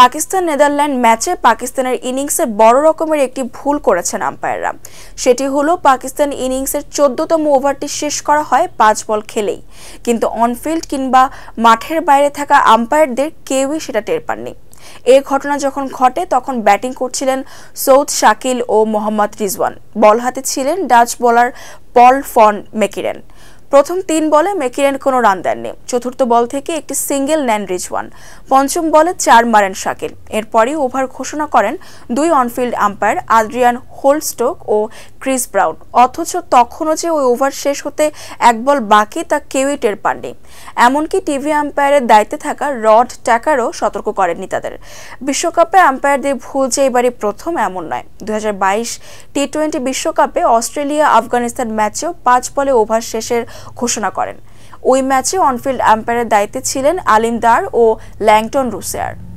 Pakistan Netherland ম্যাচে পাকিস্তানের ইনিংসে বড় রকমের একটি ভুল করেছেন আম্পায়াররা সেটি হলো পাকিস্তান ইনিংসের চোদ্দতম ওভারটি শেষ করা হয় পাঁচ বল খেলেই কিন্তু অনফিল্ড কিংবা মাঠের বাইরে থাকা আম্পায়ারদের কেউই সেটা টের পাননি এ ঘটনা যখন ঘটে তখন ব্যাটিং করছিলেন সৌদ শাকিল ও মোহাম্মদ রিজওয়ান বল হাতে ছিলেন Dutch bowler Paul van Meekeren প্রথম তিন বলে মেকিরেন কোনো রান দেননি চতুর্থ বল থেকে একটি সিঙ্গেল নেন রিজওয়ান পঞ্চম বলে চার মারেন শাকিল এরপরই ওভার ঘোষণা করেন দুই অনফিল্ড আম্পায়ার আদ্রিয়ান হোলস্টোক ও ক্রিস ব্রাউন অথচ তখনও যে ওই ওভার শেষ হতে এক বল বাকি তা কেউই টের পাননি এমনকি টিভি আম্পায়ারের দায়িত্বে থাকা রড ট্যাকারও সতর্ক করেননি তাদের বিশ্বকাপে আম্পায়ারদের ভুল যে এবারই প্রথম এমন নয় দু টি টোয়েন্টি বিশ্বকাপে অস্ট্রেলিয়া আফগানিস্তান ম্যাচেও পাঁচ বলে ওভার শেষের ঘোষণা করেন ওই ম্যাচে অনফিল্ড আম্পায়ারের দায়িত্বে ছিলেন আলিমদার ও ল্যাংটন রুসেয়ার